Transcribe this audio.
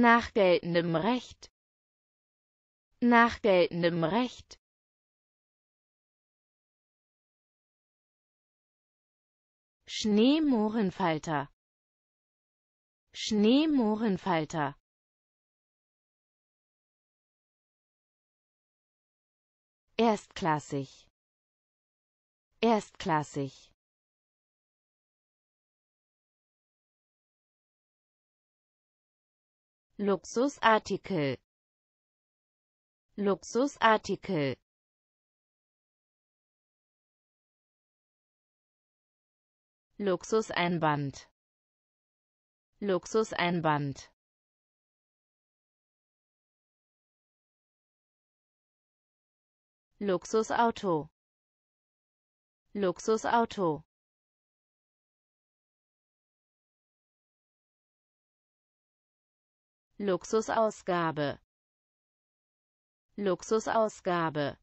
nach geltendem Recht nach geltendem Recht Schneemohrenfalter Schneemohrenfalter Erstklassig Erstklassig Luxusartikel Luxusartikel Luxuseinband Luxuseinband Luxusauto Luxusauto Luxusausgabe Luxusausgabe